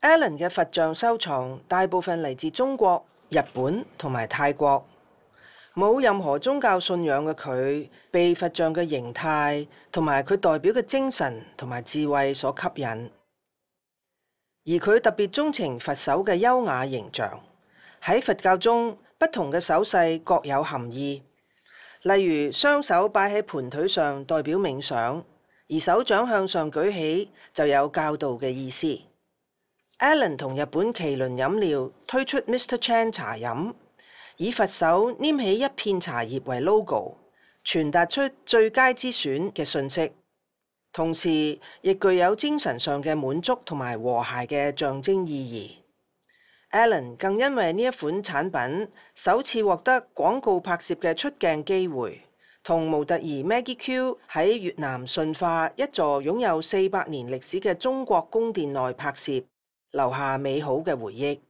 Alan 嘅佛像收藏大部分嚟自中国、日本同埋泰国，冇任何宗教信仰嘅佢被佛像嘅形态同埋佢代表嘅精神同埋智慧所吸引，而佢特别钟情佛手嘅优雅形象。喺佛教中，不同嘅手势各有含义，例如双手摆喺盘腿上代表冥想，而手掌向上举起就有教导嘅意思。Allen 同日本麒麟飲料推出 Mr. Chan 茶飲，以佛手拈起一片茶葉為 logo，傳達出最佳之選嘅信息，同時亦具有精神上嘅滿足同埋和諧嘅象徵意義。Allen 更因為呢一款產品首次獲得廣告拍攝嘅出鏡機會，同模特兒 Maggie Q 喺越南順化一座擁有四百年歷史嘅中國宮殿內拍攝。留下美好嘅回忆。